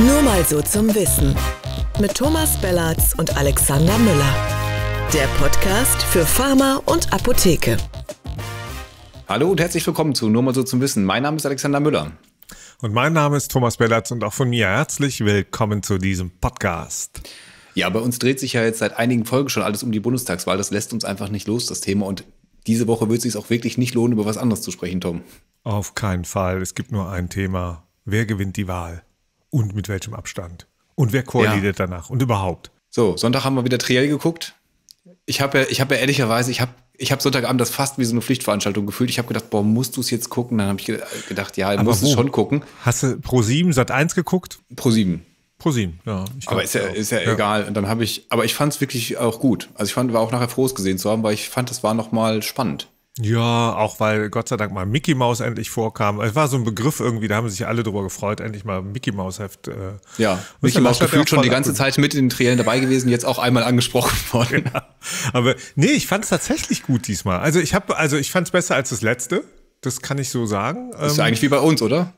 Nur mal so zum Wissen. Mit Thomas Bellatz und Alexander Müller. Der Podcast für Pharma und Apotheke. Hallo und herzlich willkommen zu Nur mal so zum Wissen. Mein Name ist Alexander Müller. Und mein Name ist Thomas Bellatz und auch von mir herzlich willkommen zu diesem Podcast. Ja, bei uns dreht sich ja jetzt seit einigen Folgen schon alles um die Bundestagswahl. Das lässt uns einfach nicht los, das Thema. Und diese Woche wird es sich auch wirklich nicht lohnen, über was anderes zu sprechen, Tom. Auf keinen Fall. Es gibt nur ein Thema. Wer gewinnt die Wahl? und mit welchem Abstand. Und wer koordiniert ja. danach und überhaupt. So, Sonntag haben wir wieder Triell geguckt. Ich habe ja, hab ja ehrlicherweise, ich habe ich hab Sonntagabend das fast wie so eine Pflichtveranstaltung gefühlt. Ich habe gedacht, boah, musst du es jetzt gucken? Dann habe ich gedacht, ja, du musst es schon gucken. Hast du Pro 7 Sat 1 geguckt? Pro 7. Pro 7, ja. aber ist ja, ist ja, ja. egal. Und dann habe ich, aber ich fand es wirklich auch gut. Also ich fand, war auch nachher froh, es gesehen zu haben, weil ich fand, das war nochmal spannend. Ja, auch weil Gott sei Dank mal Mickey Mouse endlich vorkam. Es war so ein Begriff irgendwie, da haben sich alle drüber gefreut, endlich mal Mickey Mouse Heft. Äh, ja, Mickey Mouse gefühlt schon die ganze Zeit mit in den Triellen dabei gewesen, jetzt auch einmal angesprochen worden. Ja. Aber nee, ich fand es tatsächlich gut diesmal. Also ich habe, also ich fand es besser als das letzte. Das kann ich so sagen. Ist ähm, ja eigentlich wie bei uns, oder?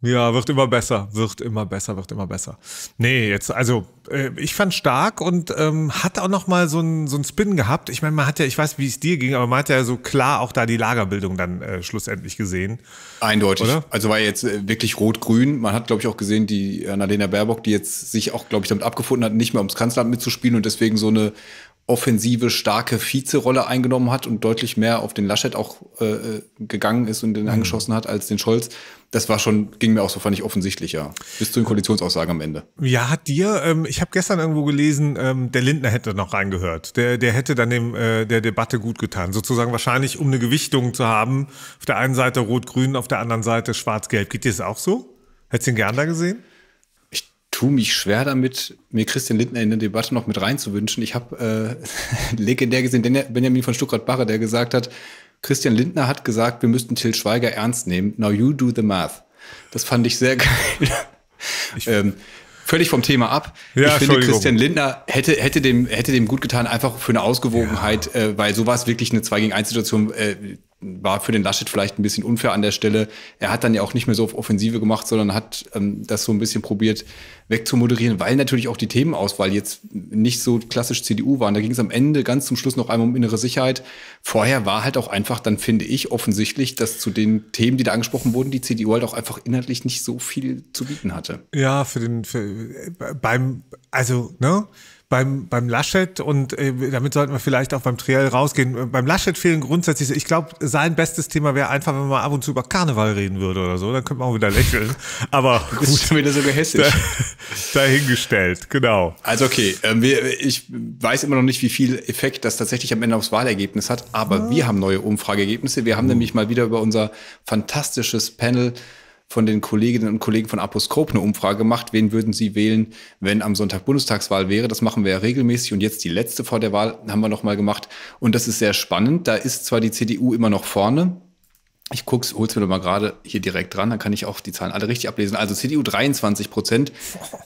Ja, wird immer besser, wird immer besser, wird immer besser. Nee, jetzt, also äh, ich fand stark und ähm, hat auch nochmal so einen so Spin gehabt. Ich meine, man hat ja, ich weiß, wie es dir ging, aber man hat ja so klar auch da die Lagerbildung dann äh, schlussendlich gesehen. Eindeutig. Oder? Also war jetzt äh, wirklich rot-grün. Man hat, glaube ich, auch gesehen, die Annalena äh, Baerbock, die jetzt sich auch, glaube ich, damit abgefunden hat, nicht mehr ums Kanzleramt mitzuspielen und deswegen so eine offensive, starke Vizerolle eingenommen hat und deutlich mehr auf den Laschet auch äh, gegangen ist und den mhm. angeschossen hat als den Scholz. Das war schon, ging mir auch so, fand ich offensichtlicher. Bis zu den Koalitionsaussagen am Ende. Ja, hat dir, ähm, ich habe gestern irgendwo gelesen, ähm, der Lindner hätte noch reingehört. Der, der hätte dann dem, äh, der Debatte gut getan. Sozusagen wahrscheinlich, um eine Gewichtung zu haben. Auf der einen Seite Rot-Grün, auf der anderen Seite Schwarz-Gelb. Geht dir das auch so? Hättest du ihn gern da gesehen? tue mich schwer damit, mir Christian Lindner in der Debatte noch mit reinzuwünschen. Ich habe äh, legendär gesehen, Benjamin von stuttgart barre der gesagt hat, Christian Lindner hat gesagt, wir müssten Till Schweiger ernst nehmen. Now you do the math. Das fand ich sehr geil. Ich ähm, völlig vom Thema ab. Ja, ich finde, Christian Lindner hätte, hätte, dem, hätte dem gut getan, einfach für eine Ausgewogenheit, ja. äh, weil so war es wirklich eine 2 gegen 1 Situation. Äh, war für den Laschet vielleicht ein bisschen unfair an der Stelle. Er hat dann ja auch nicht mehr so auf Offensive gemacht, sondern hat ähm, das so ein bisschen probiert wegzumoderieren, weil natürlich auch die Themenauswahl jetzt nicht so klassisch CDU waren. Da ging es am Ende ganz zum Schluss noch einmal um innere Sicherheit. Vorher war halt auch einfach, dann finde ich offensichtlich, dass zu den Themen, die da angesprochen wurden, die CDU halt auch einfach inhaltlich nicht so viel zu bieten hatte. Ja, für den für, äh, beim also ne beim, beim Laschet und äh, damit sollten wir vielleicht auch beim Triell rausgehen. Beim Laschet fehlen grundsätzlich, ich glaube, sein bestes Thema wäre einfach, wenn man ab und zu über Karneval reden würde oder so, dann könnte man auch wieder lächeln. Aber gut, das ist schon wieder sogar hessisch. Da, dahingestellt, genau. Also okay, ähm, wir, ich weiß immer noch nicht, wie viel Effekt das tatsächlich am Ende aufs Wahlergebnis hat, aber ja. Ah. wir haben neue Umfrageergebnisse. Wir haben mhm. nämlich mal wieder über unser fantastisches Panel von den Kolleginnen und Kollegen von Aposkop eine Umfrage gemacht, wen würden Sie wählen, wenn am Sonntag Bundestagswahl wäre. Das machen wir ja regelmäßig und jetzt die letzte vor der Wahl haben wir nochmal gemacht. Und das ist sehr spannend. Da ist zwar die CDU immer noch vorne, ich guck's, hol's mir doch mal gerade hier direkt dran, dann kann ich auch die Zahlen alle richtig ablesen. Also CDU 23 Prozent.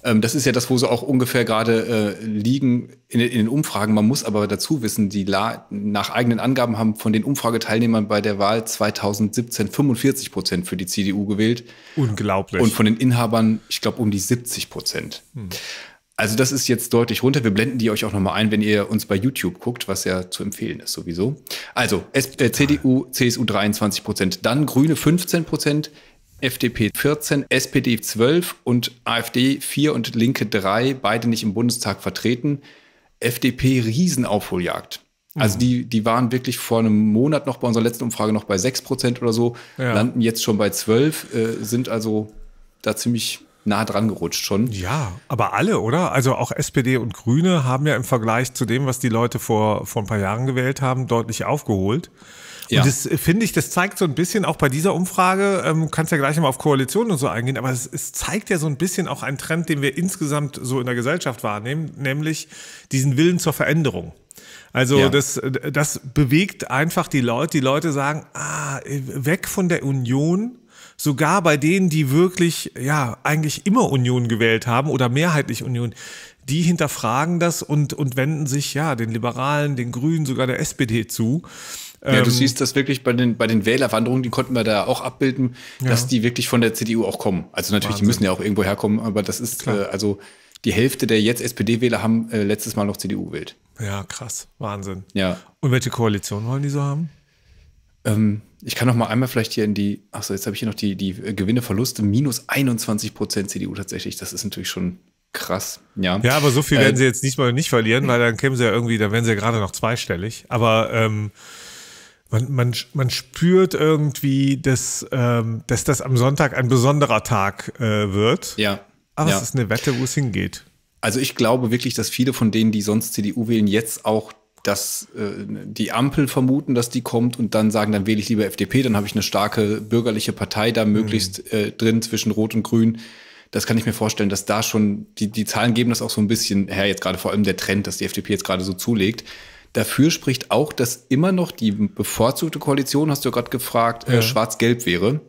Ähm, das ist ja das, wo sie auch ungefähr gerade äh, liegen in, in, den Umfragen. Man muss aber dazu wissen, die La nach eigenen Angaben haben von den Umfrageteilnehmern bei der Wahl 2017 45 Prozent für die CDU gewählt. Unglaublich. Und von den Inhabern, ich glaube, um die 70 Prozent. Hm. Also das ist jetzt deutlich runter. Wir blenden die euch auch nochmal ein, wenn ihr uns bei YouTube guckt, was ja zu empfehlen ist sowieso. Also S äh, CDU, CSU 23 Prozent, dann Grüne 15 Prozent, FDP 14, SPD 12 und AfD 4 und Linke 3, beide nicht im Bundestag vertreten. FDP Riesenaufholjagd. Also mhm. die, die waren wirklich vor einem Monat noch bei unserer letzten Umfrage noch bei 6 Prozent oder so, ja. landen jetzt schon bei 12, äh, sind also da ziemlich nah dran gerutscht schon. Ja, aber alle, oder? Also auch SPD und Grüne haben ja im Vergleich zu dem, was die Leute vor, vor ein paar Jahren gewählt haben, deutlich aufgeholt. Ja. Und das äh, finde ich, das zeigt so ein bisschen auch bei dieser Umfrage, ähm, kannst ja gleich nochmal auf Koalition und so eingehen, aber es, es zeigt ja so ein bisschen auch einen Trend, den wir insgesamt so in der Gesellschaft wahrnehmen, nämlich diesen Willen zur Veränderung. Also ja. das, das bewegt einfach die Leute. Die Leute sagen, ah, weg von der Union sogar bei denen, die wirklich, ja, eigentlich immer Union gewählt haben oder mehrheitlich Union, die hinterfragen das und, und wenden sich, ja, den Liberalen, den Grünen, sogar der SPD zu. Ja, du ähm, siehst das wirklich bei den, bei den Wählerwanderungen, die konnten wir da auch abbilden, ja. dass die wirklich von der CDU auch kommen. Also natürlich, Wahnsinn. die müssen ja auch irgendwo herkommen, aber das ist, äh, also die Hälfte der jetzt SPD-Wähler haben äh, letztes Mal noch CDU gewählt. Ja, krass. Wahnsinn. Ja. Und welche Koalition wollen die so haben? Ähm, ich kann noch mal einmal vielleicht hier in die, achso, jetzt habe ich hier noch die, die äh, Gewinne, Verluste, minus 21 Prozent CDU tatsächlich. Das ist natürlich schon krass. Ja, ja aber so viel äh, werden sie jetzt diesmal nicht verlieren, weil dann kämen sie ja irgendwie, dann wären sie ja gerade noch zweistellig. Aber ähm, man, man, man spürt irgendwie, dass, ähm, dass das am Sonntag ein besonderer Tag äh, wird. Ja. Aber ja. es ist eine Wette, wo es hingeht. Also ich glaube wirklich, dass viele von denen, die sonst CDU wählen, jetzt auch dass äh, die Ampel vermuten, dass die kommt und dann sagen, dann wähle ich lieber FDP, dann habe ich eine starke bürgerliche Partei da möglichst mhm. äh, drin zwischen Rot und Grün. Das kann ich mir vorstellen, dass da schon, die, die Zahlen geben das auch so ein bisschen her, jetzt gerade vor allem der Trend, dass die FDP jetzt gerade so zulegt. Dafür spricht auch, dass immer noch die bevorzugte Koalition, hast du ja gerade gefragt, äh, ja. äh, schwarz-gelb wäre.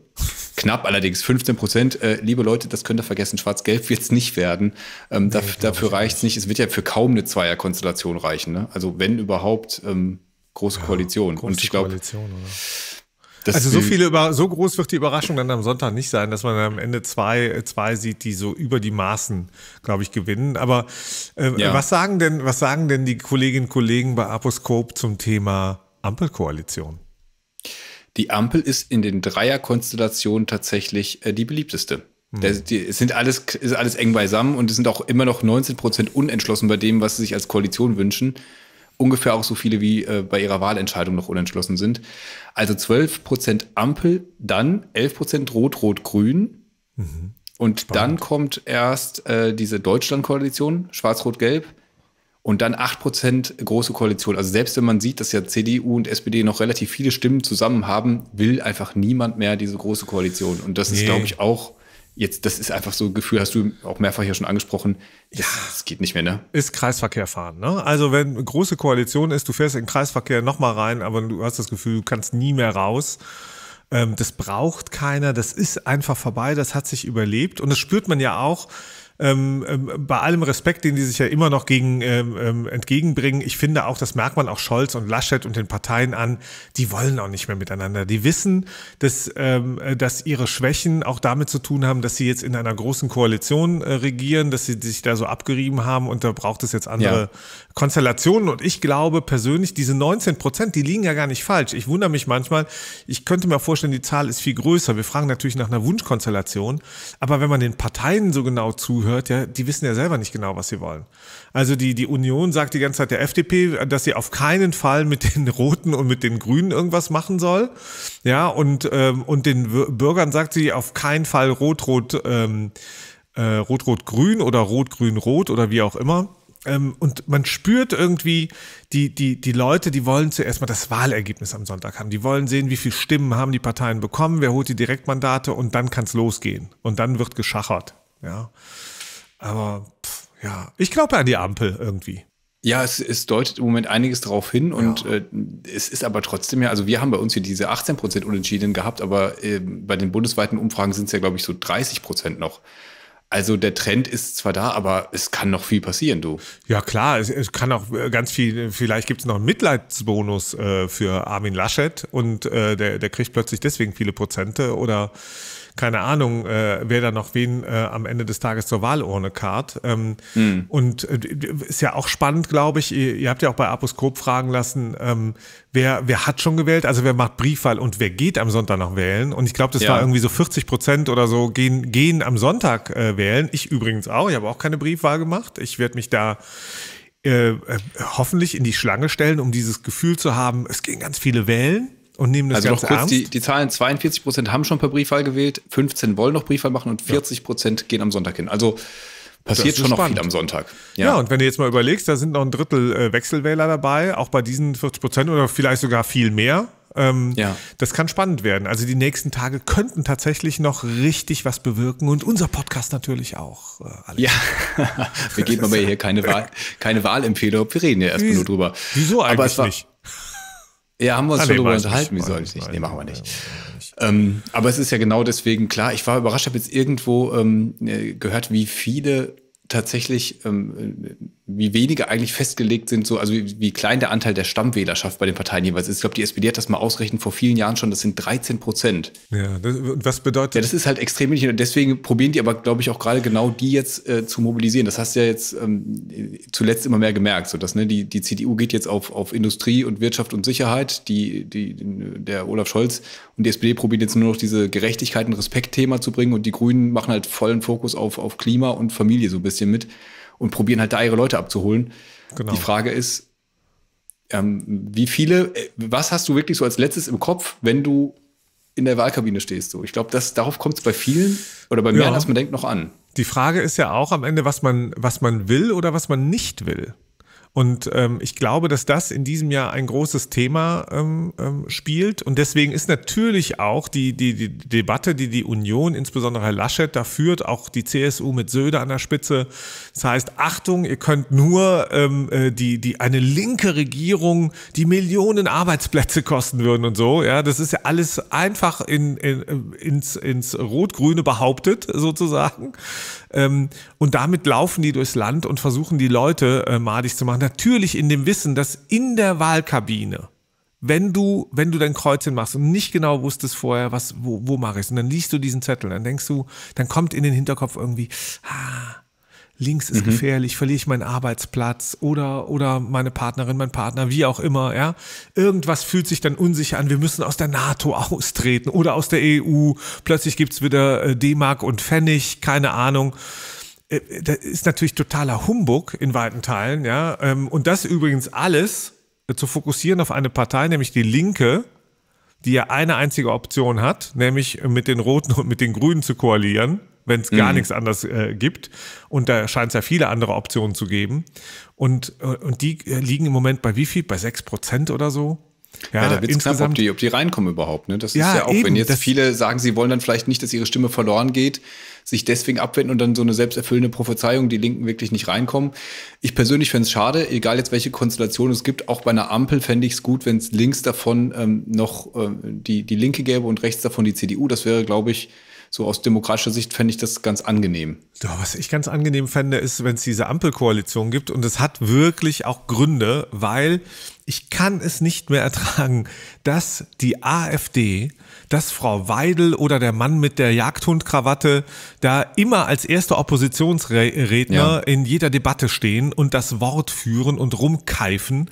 Knapp allerdings 15 Prozent. Äh, liebe Leute, das könnt ihr vergessen. Schwarz-Gelb wird es nicht werden. Ähm, nee, da, dafür reicht es nicht. Es wird ja für kaum eine Zweierkonstellation reichen. Ne? Also wenn überhaupt ähm, große ja, Koalition. Große Und ich glaube. also so viele über so groß wird die Überraschung dann am Sonntag nicht sein, dass man am Ende zwei, zwei sieht, die so über die Maßen, glaube ich, gewinnen. Aber äh, ja. was sagen denn, was sagen denn die Kolleginnen und Kollegen bei Aposcope zum Thema Ampelkoalition? die Ampel ist in den Dreierkonstellationen tatsächlich äh, die beliebteste. Mhm. Das, die, es sind alles, ist alles eng beisammen und es sind auch immer noch 19 Prozent unentschlossen bei dem, was sie sich als Koalition wünschen. Ungefähr auch so viele wie äh, bei ihrer Wahlentscheidung noch unentschlossen sind. Also 12 Prozent Ampel, dann 11 Prozent Rot-Rot-Grün. Mhm. Und Spannend. dann kommt erst äh, diese Deutschland-Koalition, Schwarz-Rot-Gelb und dann 8% große Koalition. Also selbst wenn man sieht, dass ja CDU und SPD noch relativ viele Stimmen zusammen haben, will einfach niemand mehr diese große Koalition. Und das nee. ist, glaube ich, auch jetzt, das ist einfach so ein Gefühl, hast du auch mehrfach hier schon angesprochen, ja. es geht nicht mehr, ne? Ist Kreisverkehr fahren, ne? Also wenn große Koalition ist, du fährst in den Kreisverkehr nochmal rein, aber du hast das Gefühl, du kannst nie mehr raus ähm, das braucht keiner, das ist einfach vorbei, das hat sich überlebt. Und das spürt man ja auch, ähm, ähm, bei allem Respekt, den die sich ja immer noch gegen ähm, ähm, entgegenbringen, ich finde auch, das merkt man auch Scholz und Laschet und den Parteien an, die wollen auch nicht mehr miteinander. Die wissen, dass, ähm, äh, dass ihre Schwächen auch damit zu tun haben, dass sie jetzt in einer großen Koalition äh, regieren, dass sie sich da so abgerieben haben und da braucht es jetzt andere ja. Konstellationen. Und ich glaube persönlich, diese 19 Prozent, die liegen ja gar nicht falsch. Ich wundere mich manchmal, ich könnte mir vorstellen, die Zahl ist viel größer. Wir fragen natürlich nach einer Wunschkonstellation, aber wenn man den Parteien so genau zuhört, gehört ja, die wissen ja selber nicht genau, was sie wollen. Also die, die Union sagt die ganze Zeit der FDP, dass sie auf keinen Fall mit den Roten und mit den Grünen irgendwas machen soll. Ja, und, ähm, und den Bürgern sagt sie auf keinen Fall Rot-Rot, ähm, äh, Rot-Rot-Grün oder Rot-Grün-Rot oder wie auch immer ähm, und man spürt irgendwie, die, die, die Leute, die wollen zuerst mal das Wahlergebnis am Sonntag haben. Die wollen sehen, wie viele Stimmen haben die Parteien bekommen, wer holt die Direktmandate und dann kann es losgehen. Und dann wird geschachert. Ja. Aber pff, ja, ich glaube an die Ampel irgendwie. Ja, es, es deutet im Moment einiges darauf hin und ja. äh, es ist aber trotzdem ja, also wir haben bei uns hier diese 18 Prozent Unentschieden gehabt, aber äh, bei den bundesweiten Umfragen sind es ja, glaube ich, so 30 Prozent noch. Also der Trend ist zwar da, aber es kann noch viel passieren, du. Ja klar, es, es kann auch äh, ganz viel, vielleicht gibt es noch einen Mitleidsbonus äh, für Armin Laschet und äh, der, der kriegt plötzlich deswegen viele Prozente oder keine Ahnung, äh, wer da noch wen äh, am Ende des Tages zur Wahlurne kart. Ähm, mhm. Und äh, ist ja auch spannend, glaube ich. Ihr, ihr, habt ja auch bei Aposkop fragen lassen, ähm, wer, wer hat schon gewählt, also wer macht Briefwahl und wer geht am Sonntag noch wählen. Und ich glaube, das ja. war irgendwie so 40 Prozent oder so gehen, gehen am Sonntag äh, wählen. Ich übrigens auch. Ich habe auch keine Briefwahl gemacht. Ich werde mich da äh, äh hoffentlich in die Schlange stellen, um dieses Gefühl zu haben, es gehen ganz viele wählen und nehmen das also Ganze noch kurz, ernst. Die, die Zahlen 42 Prozent haben schon per Briefwahl gewählt, 15 wollen noch Briefwahl machen und 40 Prozent ja. gehen am Sonntag hin. Also passiert schon spannend. noch viel am Sonntag. Ja. ja. und wenn du jetzt mal überlegst, da sind noch ein Drittel äh, Wechselwähler dabei, auch bei diesen 40 Prozent oder vielleicht sogar viel mehr. Ähm, ja. Das kann spannend werden. Also die nächsten Tage könnten tatsächlich noch richtig was bewirken und unser Podcast natürlich auch. Äh, Alex. Ja, wir geben aber hier keine, Wahl, keine Wahlempfehlung. Wir reden ja erstmal nur drüber. Wieso eigentlich aber es war, nicht? Ja, haben wir uns ah, schon darüber unterhalten, Wie wieso eigentlich nicht? Nee, machen wir nicht. Ähm, aber es ist ja genau deswegen klar. Ich war überrascht, habe jetzt irgendwo ähm, äh, gehört, wie viele tatsächlich ähm, äh, wie wenige eigentlich festgelegt sind, so, also wie, wie klein der Anteil der Stammwählerschaft bei den Parteien jeweils ist. Ich glaube, die SPD hat das mal ausgerechnet vor vielen Jahren schon, das sind 13 Prozent. Ja, das, was bedeutet Ja, das ist halt extrem wenig. deswegen probieren die aber, glaube ich, auch gerade genau die jetzt äh, zu mobilisieren. Das hast du ja jetzt ähm, zuletzt immer mehr gemerkt, so dass ne, die, die CDU geht jetzt auf, auf Industrie und Wirtschaft und Sicherheit, die, die, der Olaf Scholz und die SPD probieren jetzt nur noch diese Gerechtigkeit und Respektthema zu bringen und die Grünen machen halt vollen Fokus auf, auf Klima und Familie so ein bisschen mit und probieren halt da ihre Leute abzuholen. Genau. Die Frage ist, ähm, wie viele, äh, was hast du wirklich so als letztes im Kopf, wenn du in der Wahlkabine stehst? So, ich glaube, darauf kommt es bei vielen oder bei mehreren, ja. als man denkt, noch an. Die Frage ist ja auch am Ende, was man, was man will oder was man nicht will. Und ähm, ich glaube, dass das in diesem Jahr ein großes Thema ähm, ähm, spielt. Und deswegen ist natürlich auch die, die, die Debatte, die die Union, insbesondere Herr Laschet, da führt, auch die CSU mit Söder an der Spitze. Das heißt, Achtung, ihr könnt nur ähm, äh, die, die, eine linke Regierung, die Millionen Arbeitsplätze kosten würden und so. Ja, das ist ja alles einfach in, in, äh, ins, ins Rot-Grüne behauptet, sozusagen. Ähm, und damit laufen die durchs Land und versuchen die Leute äh, madig zu machen. Natürlich in dem Wissen, dass in der Wahlkabine wenn du, wenn du dein Kreuzchen machst und nicht genau wusstest vorher, was, wo, wo mache ich Und dann liest du diesen Zettel, dann denkst du, dann kommt in den Hinterkopf irgendwie, ah, links ist mhm. gefährlich, verliere ich meinen Arbeitsplatz oder, oder meine Partnerin, mein Partner, wie auch immer, ja. Irgendwas fühlt sich dann unsicher an, wir müssen aus der NATO austreten oder aus der EU, plötzlich gibt's wieder äh, D-Mark und Pfennig, keine Ahnung. Äh, äh, das ist natürlich totaler Humbug in weiten Teilen, ja. Ähm, und das übrigens alles zu fokussieren auf eine Partei, nämlich die Linke, die ja eine einzige Option hat, nämlich mit den Roten und mit den Grünen zu koalieren, wenn es gar mhm. nichts anderes äh, gibt. Und da scheint es ja viele andere Optionen zu geben. Und, äh, und die äh, liegen im Moment bei wie viel? Bei 6% oder so? Ja, ja da wird es knapp, ob die, ob die reinkommen überhaupt. Ne? Das ja, ist ja auch, eben, wenn jetzt viele sagen, sie wollen dann vielleicht nicht, dass ihre Stimme verloren geht, sich deswegen abwenden und dann so eine selbsterfüllende Prophezeiung, die Linken wirklich nicht reinkommen. Ich persönlich fände es schade, egal jetzt welche Konstellation es gibt, auch bei einer Ampel fände ich es gut, wenn es links davon ähm, noch äh, die, die Linke gäbe und rechts davon die CDU. Das wäre, glaube ich, so aus demokratischer Sicht fände ich das ganz angenehm. Doch, was ich ganz angenehm fände, ist, wenn es diese Ampelkoalition gibt und es hat wirklich auch Gründe, weil ich kann es nicht mehr ertragen, dass die AfD, dass Frau Weidel oder der Mann mit der Jagdhundkrawatte da immer als erster Oppositionsredner ja. in jeder Debatte stehen und das Wort führen und rumkeifen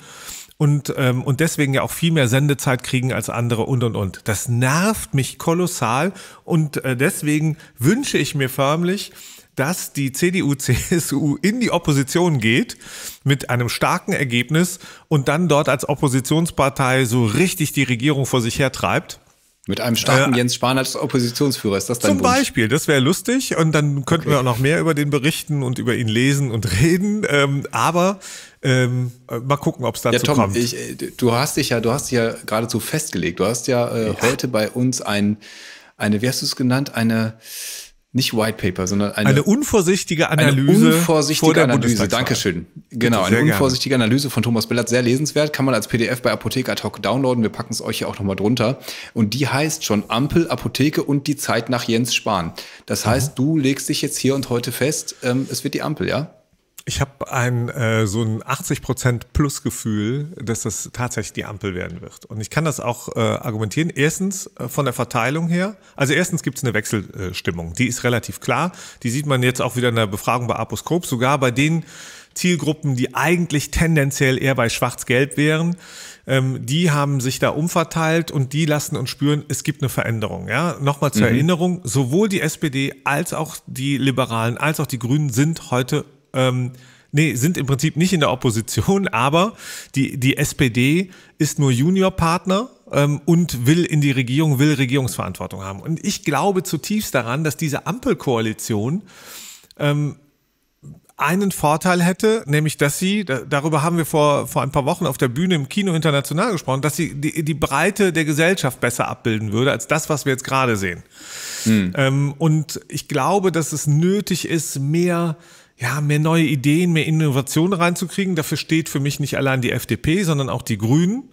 und, ähm, und deswegen ja auch viel mehr Sendezeit kriegen als andere und und und. Das nervt mich kolossal und äh, deswegen wünsche ich mir förmlich, dass die CDU, CSU in die Opposition geht mit einem starken Ergebnis und dann dort als Oppositionspartei so richtig die Regierung vor sich her treibt. Mit einem starken äh, Jens Spahn als Oppositionsführer ist das dein Zum Wunsch? Beispiel, das wäre lustig und dann könnten okay. wir auch noch mehr über den berichten und über ihn lesen und reden. Ähm, aber ähm, äh, mal gucken, ob es dazu ja, Tom, kommt. Ich, äh, du hast dich ja, du hast dich ja geradezu festgelegt. Du hast ja, äh, ja. heute bei uns ein, eine, wie hast du es genannt, eine nicht White Paper, sondern eine, eine unvorsichtige Analyse. Eine unvorsichtige vor Analyse. Dankeschön. Genau, eine unvorsichtige gerne. Analyse von Thomas Bellert. Sehr lesenswert. Kann man als PDF bei Apotheke ad hoc downloaden. Wir packen es euch ja auch nochmal drunter. Und die heißt schon Ampel, Apotheke und die Zeit nach Jens Spahn. Das mhm. heißt, du legst dich jetzt hier und heute fest, ähm, es wird die Ampel, ja? Ich habe ein äh, so ein 80% Plus-Gefühl, dass das tatsächlich die Ampel werden wird. Und ich kann das auch äh, argumentieren. Erstens äh, von der Verteilung her. Also erstens gibt es eine Wechselstimmung. Die ist relativ klar. Die sieht man jetzt auch wieder in der Befragung bei Aposkop. Sogar bei den Zielgruppen, die eigentlich tendenziell eher bei Schwarz-Gelb wären, ähm, die haben sich da umverteilt und die lassen uns spüren, es gibt eine Veränderung. Ja? Nochmal zur mhm. Erinnerung, sowohl die SPD als auch die Liberalen als auch die Grünen sind heute ähm, nee, sind im Prinzip nicht in der Opposition, aber die, die SPD ist nur Juniorpartner ähm, und will in die Regierung, will Regierungsverantwortung haben. Und ich glaube zutiefst daran, dass diese Ampelkoalition ähm, einen Vorteil hätte, nämlich dass sie, darüber haben wir vor, vor ein paar Wochen auf der Bühne im Kino International gesprochen, dass sie die, die Breite der Gesellschaft besser abbilden würde als das, was wir jetzt gerade sehen. Hm. Ähm, und ich glaube, dass es nötig ist, mehr ja, mehr neue Ideen, mehr Innovationen reinzukriegen. Dafür steht für mich nicht allein die FDP, sondern auch die Grünen.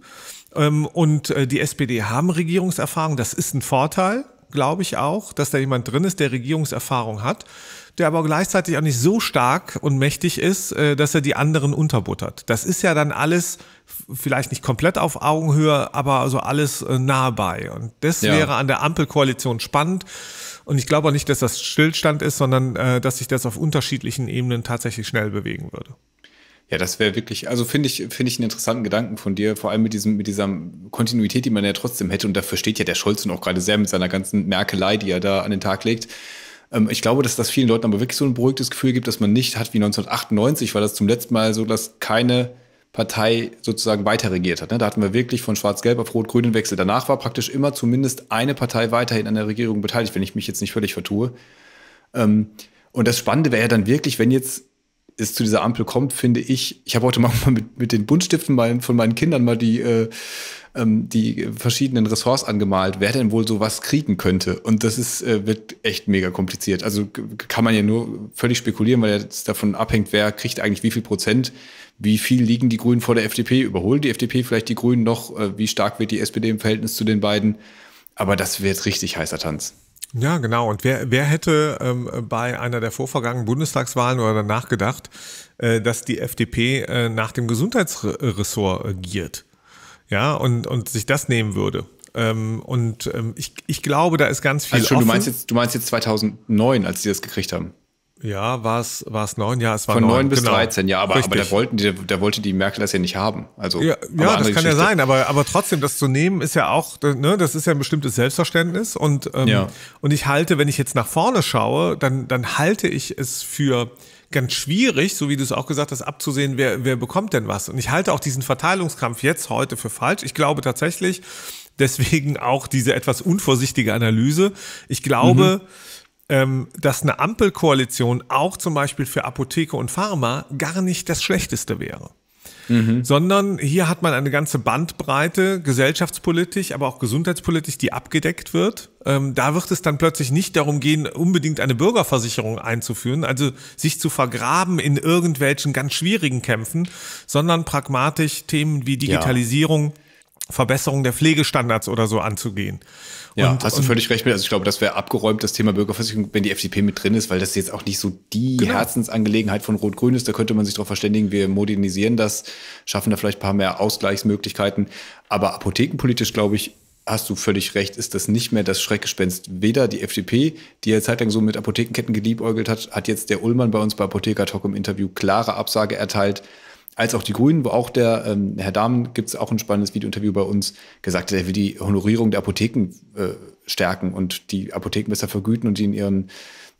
Ähm, und äh, die SPD haben Regierungserfahrung. Das ist ein Vorteil, glaube ich auch, dass da jemand drin ist, der Regierungserfahrung hat, der aber gleichzeitig auch nicht so stark und mächtig ist, äh, dass er die anderen unterbuttert. Das ist ja dann alles vielleicht nicht komplett auf Augenhöhe, aber also alles äh, nah bei. Und das ja. wäre an der Ampelkoalition spannend und ich glaube auch nicht, dass das Stillstand ist, sondern äh, dass sich das auf unterschiedlichen Ebenen tatsächlich schnell bewegen würde. Ja, das wäre wirklich, also finde ich, finde ich einen interessanten Gedanken von dir, vor allem mit diesem, mit dieser Kontinuität, die man ja trotzdem hätte. Und dafür steht ja der Scholz und auch gerade sehr mit seiner ganzen Merkelei, die er da an den Tag legt. Ähm, ich glaube, dass das vielen Leuten aber wirklich so ein beruhigtes Gefühl gibt, dass man nicht hat wie 1998, weil das zum letzten Mal so, dass keine Partei sozusagen weiterregiert hat. Ne? Da hatten wir wirklich von Schwarz-Gelb auf Rot-Grün den Wechsel. Danach war praktisch immer zumindest eine Partei weiterhin an der Regierung beteiligt, wenn ich mich jetzt nicht völlig vertue. Ähm, und das Spannende wäre ja dann wirklich, wenn jetzt es zu dieser Ampel kommt, finde ich, ich habe heute Morgen mal mit, mit den Buntstiften mein, von meinen Kindern mal die, äh, ähm, die verschiedenen Ressorts angemalt, wer denn wohl sowas kriegen könnte. Und das ist, äh, wird echt mega kompliziert. Also kann man ja nur völlig spekulieren, weil es davon abhängt, wer kriegt eigentlich wie viel Prozent wie viel liegen die Grünen vor der FDP? Überholen die FDP vielleicht die Grünen noch? Äh, wie stark wird die SPD im Verhältnis zu den beiden? Aber das wird richtig heißer Tanz. Ja, genau. Und wer, wer hätte ähm, bei einer der vorvergangenen Bundestagswahlen oder danach gedacht, äh, dass die FDP äh, nach dem Gesundheitsressort äh, giert? Ja, und, und sich das nehmen würde. Ähm, und ähm, ich, ich glaube, da ist ganz viel. Also schon, offen. Du, meinst jetzt, du meinst jetzt 2009, als sie das gekriegt haben? Ja, war es neun? Ja, es war Von neun bis genau. 13, ja, aber, aber da, wollten die, da wollte die Merkel das ja nicht haben. Also, ja, ja das kann Geschichte. ja sein, aber, aber trotzdem, das zu nehmen ist ja auch, ne, das ist ja ein bestimmtes Selbstverständnis. Und, ähm, ja. und ich halte, wenn ich jetzt nach vorne schaue, dann, dann halte ich es für ganz schwierig, so wie du es auch gesagt hast, abzusehen, wer, wer bekommt denn was. Und ich halte auch diesen Verteilungskampf jetzt heute für falsch. Ich glaube tatsächlich, deswegen auch diese etwas unvorsichtige Analyse. Ich glaube, mhm ähm, dass eine Ampelkoalition auch zum Beispiel für Apotheke und Pharma gar nicht das Schlechteste wäre. Mhm. Sondern hier hat man eine ganze Bandbreite, gesellschaftspolitisch, aber auch gesundheitspolitisch, die abgedeckt wird. Ähm, da wird es dann plötzlich nicht darum gehen, unbedingt eine Bürgerversicherung einzuführen, also sich zu vergraben in irgendwelchen ganz schwierigen Kämpfen, sondern pragmatisch Themen wie Digitalisierung, ja. Verbesserung der Pflegestandards oder so anzugehen. Ja, und, hast du völlig recht mit. Also ich glaube, das wäre abgeräumt, das Thema Bürgerversicherung, wenn die FDP mit drin ist, weil das jetzt auch nicht so die genau. Herzensangelegenheit von Rot-Grün ist. Da könnte man sich darauf verständigen, wir modernisieren das, schaffen da vielleicht ein paar mehr Ausgleichsmöglichkeiten. Aber apothekenpolitisch, glaube ich, hast du völlig recht, ist das nicht mehr das Schreckgespenst. Weder die FDP, die ja zeitlang so mit Apothekenketten geliebäugelt hat, hat jetzt der Ullmann bei uns bei Apotheker Talk im Interview klare Absage erteilt, als auch die Grünen, wo auch der ähm, Herr Dahmen, gibt es auch ein spannendes Videointerview bei uns, gesagt hat, er will die Honorierung der Apotheken äh, stärken und die Apotheken besser vergüten und die in ihren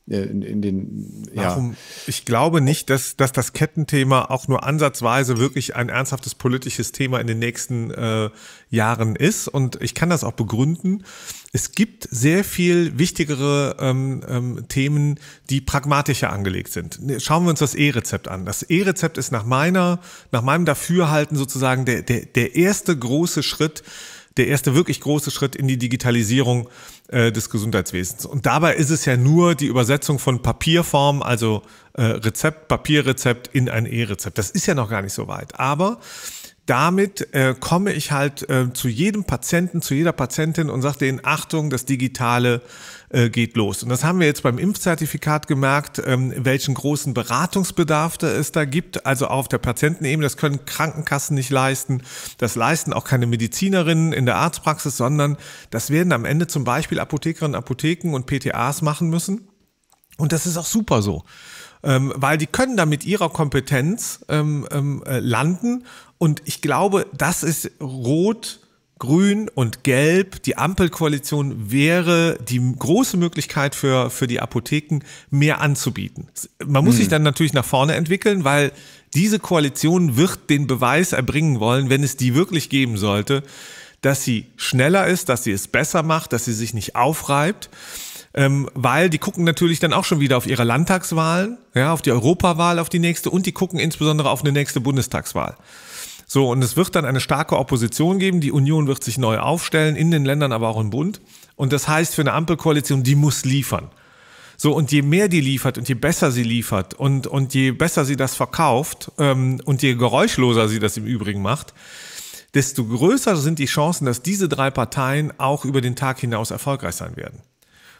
äh, in, den, ja. Ich glaube nicht, dass, dass das Kettenthema auch nur ansatzweise wirklich ein ernsthaftes politisches Thema in den nächsten äh, Jahren ist. Und ich kann das auch begründen es gibt sehr viel wichtigere ähm, ähm, Themen, die pragmatischer angelegt sind. Ne, schauen wir uns das E-Rezept an. Das E-Rezept ist nach meiner, nach meinem Dafürhalten sozusagen der, der, der erste große Schritt, der erste wirklich große Schritt in die Digitalisierung äh, des Gesundheitswesens. Und dabei ist es ja nur die Übersetzung von Papierform, also äh, Rezept, Papierrezept in ein E-Rezept. Das ist ja noch gar nicht so weit. Aber damit äh, komme ich halt äh, zu jedem Patienten, zu jeder Patientin und sage denen, Achtung, das Digitale äh, geht los. Und das haben wir jetzt beim Impfzertifikat gemerkt, ähm, welchen großen Beratungsbedarf da es da gibt, also auf der Patientenebene. Das können Krankenkassen nicht leisten, das leisten auch keine Medizinerinnen in der Arztpraxis, sondern das werden am Ende zum Beispiel Apothekerinnen, Apotheken und PTAs machen müssen. Und das ist auch super so ähm, weil die können da mit ihrer Kompetenz ähm, ähm, äh, landen. Und ich glaube, das ist rot. Grün und Gelb, die Ampelkoalition wäre die große Möglichkeit für, für die Apotheken, mehr anzubieten. Man muss hm. sich dann natürlich nach vorne entwickeln, weil diese Koalition wird den Beweis erbringen wollen, wenn es die wirklich geben sollte, dass sie schneller ist, dass sie es besser macht, dass sie sich nicht aufreibt ähm, weil die gucken natürlich dann auch schon wieder auf ihre Landtagswahlen, ja, auf die Europawahl, auf die nächste und die gucken insbesondere auf eine nächste Bundestagswahl. So, und es wird dann eine starke Opposition geben. Die Union wird sich neu aufstellen, in den Ländern, aber auch im Bund. Und das heißt für eine Ampelkoalition, die muss liefern. So, und je mehr die liefert und je besser sie liefert und, und je besser sie das verkauft ähm, und je geräuschloser sie das im Übrigen macht, desto größer sind die Chancen, dass diese drei Parteien auch über den Tag hinaus erfolgreich sein werden.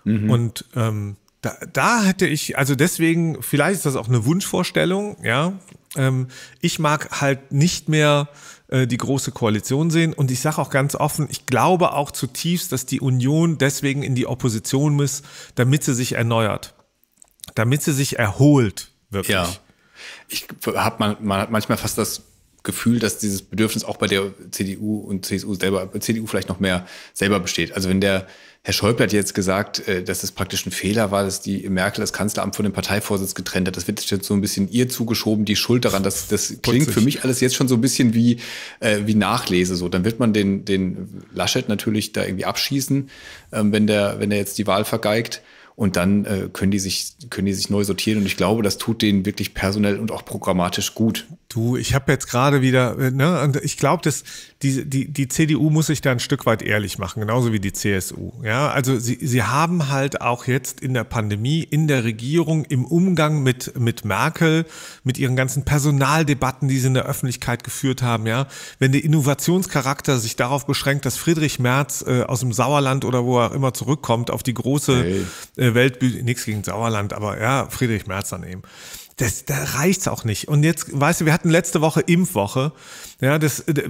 Mhm. Und ähm, da, da hätte ich, also deswegen, vielleicht ist das auch eine Wunschvorstellung, ja. Ähm, ich mag halt nicht mehr äh, die große Koalition sehen und ich sage auch ganz offen, ich glaube auch zutiefst, dass die Union deswegen in die Opposition muss, damit sie sich erneuert, damit sie sich erholt, wirklich. Ja. Ich hab man, man hat manchmal fast das Gefühl, dass dieses Bedürfnis auch bei der CDU und CSU selber, CDU vielleicht noch mehr selber besteht. Also wenn der Herr Schäuble hat jetzt gesagt, äh, dass es praktisch ein Fehler war, dass die Merkel das Kanzleramt von dem Parteivorsitz getrennt hat. Das wird jetzt so ein bisschen ihr zugeschoben, die Schuld daran. Das, das klingt für mich alles jetzt schon so ein bisschen wie, äh, wie Nachlese. So, dann wird man den, den Laschet natürlich da irgendwie abschießen, ähm, wenn der, wenn der jetzt die Wahl vergeigt. Und dann äh, können, die sich, können die sich neu sortieren. Und ich glaube, das tut denen wirklich personell und auch programmatisch gut. Du, ich habe jetzt gerade wieder, äh, ne, ich glaube, dass die, die, die CDU muss sich da ein Stück weit ehrlich machen, genauso wie die CSU. Ja, also sie, sie haben halt auch jetzt in der Pandemie, in der Regierung, im Umgang mit, mit Merkel, mit ihren ganzen Personaldebatten, die sie in der Öffentlichkeit geführt haben, ja, wenn der Innovationscharakter sich darauf beschränkt, dass Friedrich Merz äh, aus dem Sauerland oder wo er immer zurückkommt, auf die große hey. äh, eine Weltbühne, nichts gegen Sauerland, aber ja, Friedrich Merz daneben. Das, da reicht's auch nicht. Und jetzt, weißt du, wir hatten letzte Woche Impfwoche. Ja, das, äh, das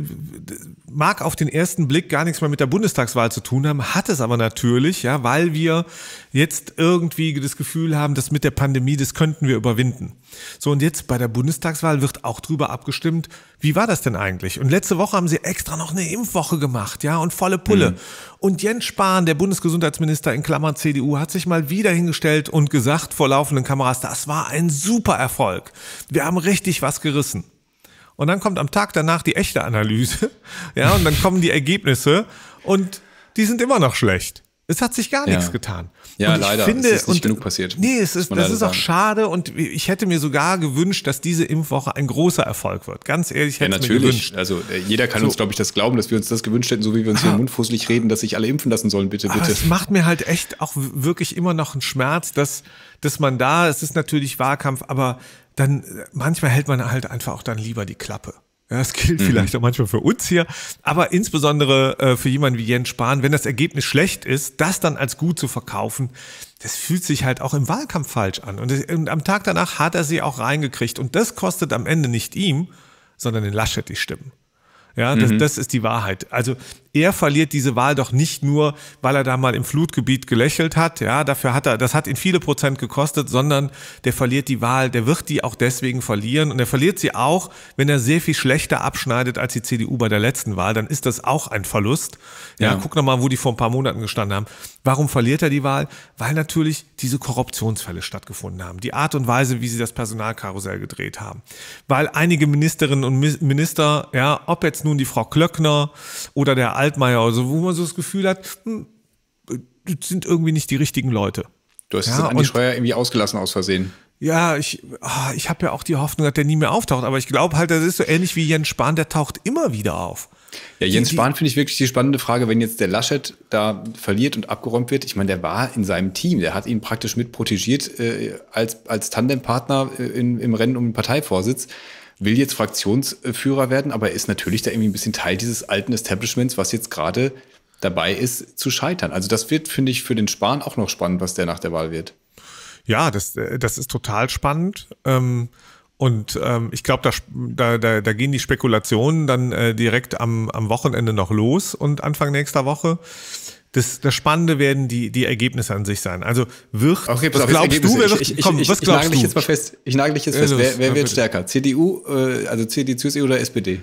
mag auf den ersten Blick gar nichts mehr mit der Bundestagswahl zu tun haben, hat es aber natürlich, ja, weil wir jetzt irgendwie das Gefühl haben, dass mit der Pandemie, das könnten wir überwinden. So, und jetzt bei der Bundestagswahl wird auch drüber abgestimmt, wie war das denn eigentlich? Und letzte Woche haben sie extra noch eine Impfwoche gemacht, ja, und volle Pulle. Mhm. Und Jens Spahn, der Bundesgesundheitsminister in Klammern CDU, hat sich mal wieder hingestellt und gesagt vor laufenden Kameras, das war ein super Erfolg. Wir haben richtig was gerissen. Und dann kommt am Tag danach die echte Analyse, ja, und dann kommen die Ergebnisse und die sind immer noch schlecht. Es hat sich gar ja. nichts getan. Ja, und ich leider finde, es ist nicht und, genug passiert. Nee, es ist, das ist auch sagen. schade und ich hätte mir sogar gewünscht, dass diese Impfwoche ein großer Erfolg wird. Ganz ehrlich, ich hätte ja, natürlich. mir gewünscht. Also äh, jeder kann so. uns, glaube ich, das glauben, dass wir uns das gewünscht hätten, so wie wir uns ah. hier mundfusselig reden, dass sich alle impfen lassen sollen, bitte, bitte. Aber es macht mir halt echt auch wirklich immer noch einen Schmerz, dass, dass man da, es ist natürlich Wahlkampf, aber dann äh, manchmal hält man halt einfach auch dann lieber die Klappe. Das gilt mhm. vielleicht auch manchmal für uns hier, aber insbesondere äh, für jemanden wie Jens Spahn, wenn das Ergebnis schlecht ist, das dann als gut zu verkaufen, das fühlt sich halt auch im Wahlkampf falsch an. Und, und am Tag danach hat er sie auch reingekriegt. Und das kostet am Ende nicht ihm, sondern den Laschet die Stimmen. Ja, das, mhm. das ist die Wahrheit. Also er verliert diese Wahl doch nicht nur, weil er da mal im Flutgebiet gelächelt hat. Ja, dafür hat er, das hat ihn viele Prozent gekostet, sondern der verliert die Wahl, der wird die auch deswegen verlieren und er verliert sie auch, wenn er sehr viel schlechter abschneidet als die CDU bei der letzten Wahl. Dann ist das auch ein Verlust. Ja, ja. guck nochmal, wo die vor ein paar Monaten gestanden haben. Warum verliert er die Wahl? Weil natürlich diese Korruptionsfälle stattgefunden haben, die Art und Weise, wie sie das Personalkarussell gedreht haben, weil einige Ministerinnen und Minister, ja, ob jetzt nun die Frau Klöckner oder der Altmaier oder so, also wo man so das Gefühl hat, hm, das sind irgendwie nicht die richtigen Leute. Du hast ja, Andi Scheuer irgendwie ausgelassen aus Versehen. Ja, ich, ah, ich habe ja auch die Hoffnung, dass der nie mehr auftaucht, aber ich glaube halt, das ist so ähnlich wie Jens Spahn, der taucht immer wieder auf. Ja, Jens die, Spahn finde ich wirklich die spannende Frage, wenn jetzt der Laschet da verliert und abgeräumt wird. Ich meine, der war in seinem Team, der hat ihn praktisch mit protegiert äh, als, als Tandempartner äh, in, im Rennen um den Parteivorsitz will jetzt Fraktionsführer werden, aber er ist natürlich da irgendwie ein bisschen Teil dieses alten Establishments, was jetzt gerade dabei ist, zu scheitern. Also das wird, finde ich, für den Spahn auch noch spannend, was der nach der Wahl wird. Ja, das, äh, das ist total spannend. Ähm und ähm, ich glaube, da, da, da, da gehen die Spekulationen dann äh, direkt am, am Wochenende noch los und Anfang nächster Woche. Das, das Spannende werden die, die Ergebnisse an sich sein. Also wird, okay, was glaubst du, wer wird, ich, ich, komm, ich, was glaubst ich nagel dich jetzt mal fest, ich nagel dich jetzt fest, wer, wer wird stärker? CDU, äh, also CDU oder SPD?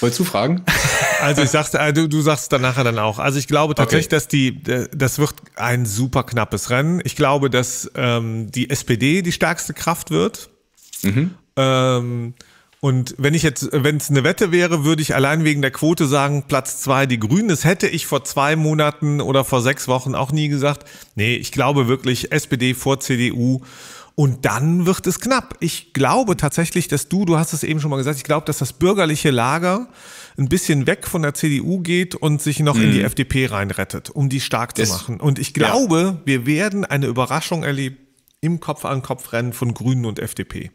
Wolltest du fragen? Also ich sag's, äh, du, du sagst dann nachher dann auch. Also ich glaube tatsächlich, okay. dass die, äh, das wird ein super knappes Rennen. Ich glaube, dass ähm, die SPD die stärkste Kraft wird. Mhm. Ähm, und wenn ich jetzt, wenn es eine Wette wäre, würde ich allein wegen der Quote sagen, Platz zwei die Grünen. Das hätte ich vor zwei Monaten oder vor sechs Wochen auch nie gesagt. Nee, ich glaube wirklich SPD vor CDU. Und dann wird es knapp. Ich glaube tatsächlich, dass du, du hast es eben schon mal gesagt, ich glaube, dass das bürgerliche Lager ein bisschen weg von der CDU geht und sich noch mhm. in die mhm. FDP reinrettet, um die stark zu machen. Und ich glaube, ja. wir werden eine Überraschung erleben im Kopf-an-Kopf-Rennen von Grünen und FDP.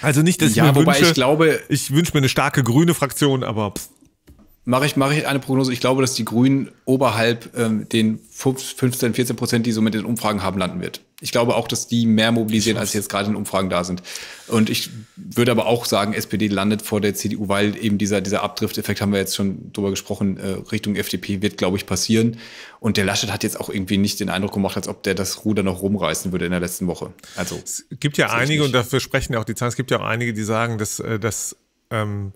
Also nicht, dass ich ja, mir wobei wünsche, ich glaube, ich wünsche mir eine starke grüne Fraktion, aber pff. mache ich mache ich eine Prognose. Ich glaube, dass die Grünen oberhalb ähm, den 15, 14 Prozent, die so mit den Umfragen haben, landen wird ich glaube auch, dass die mehr mobilisieren, als jetzt gerade in Umfragen da sind. Und ich würde aber auch sagen, SPD landet vor der CDU, weil eben dieser, dieser Abdrifteffekt, haben wir jetzt schon drüber gesprochen, äh, Richtung FDP wird, glaube ich, passieren. Und der Laschet hat jetzt auch irgendwie nicht den Eindruck gemacht, als ob der das Ruder noch rumreißen würde in der letzten Woche. Also. Es gibt ja einige, und dafür sprechen ja auch die Zahlen, es gibt ja auch einige, die sagen, dass, äh, dass ähm,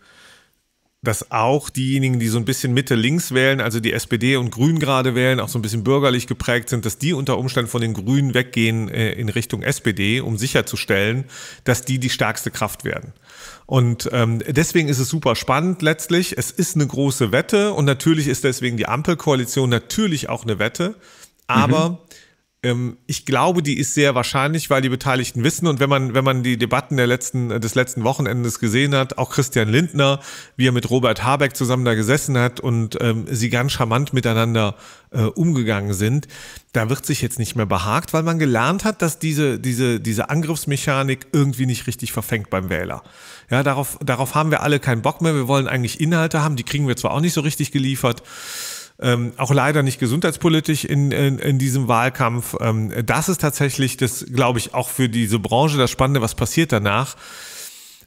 dass auch diejenigen, die so ein bisschen Mitte-Links wählen, also die SPD und Grün gerade wählen, auch so ein bisschen bürgerlich geprägt sind, dass die unter Umständen von den Grünen weggehen äh, in Richtung SPD, um sicherzustellen, dass die die stärkste Kraft werden. Und ähm, deswegen ist es super spannend letztlich. Es ist eine große Wette und natürlich ist deswegen die Ampelkoalition natürlich auch eine Wette. Mhm. Aber mhm ähm, ich glaube, die ist sehr wahrscheinlich, weil die Beteiligten wissen. Und wenn man, wenn man die Debatten der letzten, des letzten Wochenendes gesehen hat, auch Christian Lindner, wie er mit Robert Habeck zusammen da gesessen hat und ähm, sie ganz charmant miteinander äh, umgegangen sind, da wird sich jetzt nicht mehr behagt, weil man gelernt hat, dass diese, diese, diese Angriffsmechanik irgendwie nicht richtig verfängt beim Wähler. Ja, darauf, darauf haben wir alle keinen Bock mehr. Wir wollen eigentlich Inhalte haben, die kriegen wir zwar auch nicht so richtig geliefert ähm, auch leider nicht gesundheitspolitisch in, in, in diesem Wahlkampf. Ähm, das ist tatsächlich das, glaube ich, auch für diese Branche das Spannende, was passiert danach.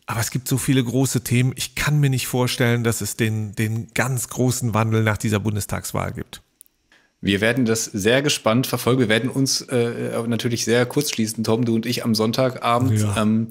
Aber es gibt so viele große Themen. Ich kann mir nicht vorstellen, dass es den, den ganz großen Wandel nach dieser Bundestagswahl gibt. Wir werden das sehr gespannt verfolgen. Wir werden uns äh, natürlich sehr kurz schließen, Tom, du und ich am Sonntagabend. Ja. Ähm,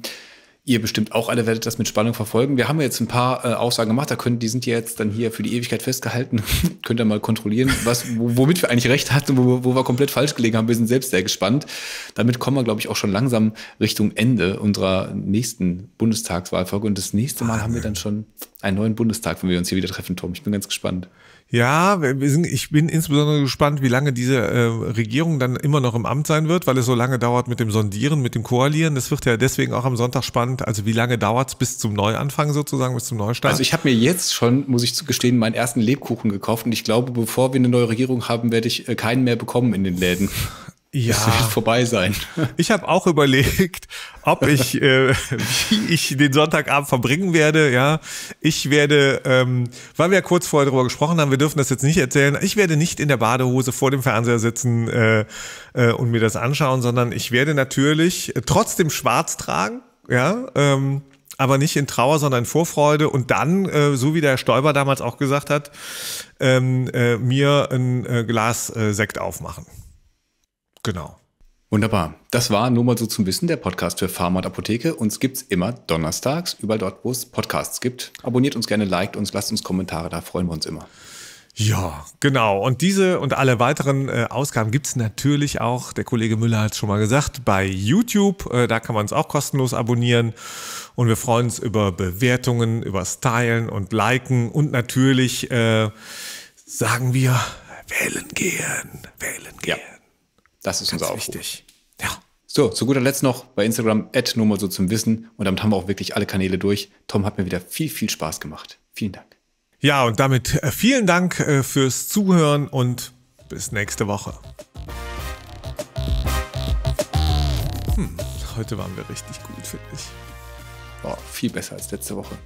ihr bestimmt auch alle werdet das mit Spannung verfolgen. Wir haben jetzt ein paar äh, Aussagen gemacht, da können, die sind ja jetzt dann hier für die Ewigkeit festgehalten. Könnt ihr mal kontrollieren, was, womit wir eigentlich recht hatten, wo, wo wir komplett falsch gelegen haben. Wir sind selbst sehr gespannt. Damit kommen wir, glaube ich, auch schon langsam Richtung Ende unserer nächsten Bundestagswahlfolge. Und das nächste Mal ah, haben wir dann schon einen neuen Bundestag, wenn wir uns hier wieder treffen, Tom. Ich bin ganz gespannt. Ja, sind, ich bin insbesondere gespannt, wie lange diese äh, Regierung dann immer noch im Amt sein wird, weil es so lange dauert mit dem Sondieren, mit dem Koalieren. Das wird ja deswegen auch am Sonntag spannend. Also wie lange dauert es bis zum Neuanfang sozusagen, bis zum Neustart? Also ich habe mir jetzt schon, muss ich gestehen, meinen ersten Lebkuchen gekauft und ich glaube, bevor wir eine neue Regierung haben, werde ich äh, keinen mehr bekommen in den Läden. Ja. Es wird vorbei sein. Ich habe auch überlegt, ob ich, äh, wie ich den Sonntagabend verbringen werde. Ja, ich werde, ähm, weil wir ja kurz vorher darüber gesprochen haben, wir dürfen das jetzt nicht erzählen. Ich werde nicht in der Badehose vor dem Fernseher sitzen äh, äh, und mir das anschauen, sondern ich werde natürlich trotzdem Schwarz tragen. Ja. Ähm, aber nicht in Trauer, sondern in Vorfreude und dann, äh, so wie der Stoiber damals auch gesagt hat, ähm, äh, mir ein äh, Glas äh, Sekt aufmachen. Genau. Wunderbar. Das war nur mal so zum Wissen der Podcast für Pharma und Apotheke. Uns gibt es immer donnerstags, überall dort, wo es Podcasts gibt. Abonniert uns gerne, liked uns, lasst uns Kommentare, da freuen wir uns immer. Ja, genau. Und diese und alle weiteren äh, Ausgaben es natürlich auch, der Kollege Müller hat es schon mal gesagt, bei YouTube. Äh, da kann man uns auch kostenlos abonnieren. Und wir freuen uns über Bewertungen, über Stylen und Liken. Und natürlich äh, sagen wir, wählen gehen, wählen gehen. Ja. Das ist Ganz unser Aufruf. Wichtig. Ja. So, zu guter Letzt noch bei Instagram, at nur mal so zum Wissen. Und damit haben wir auch wirklich alle Kanäle durch. Tom hat mir wieder viel, viel Spaß gemacht. Vielen Dank. Ja, und damit äh, vielen Dank äh, fürs Zuhören und bis nächste Woche. Hm, heute waren wir richtig gut, finde ich. Boah, viel besser als letzte Woche.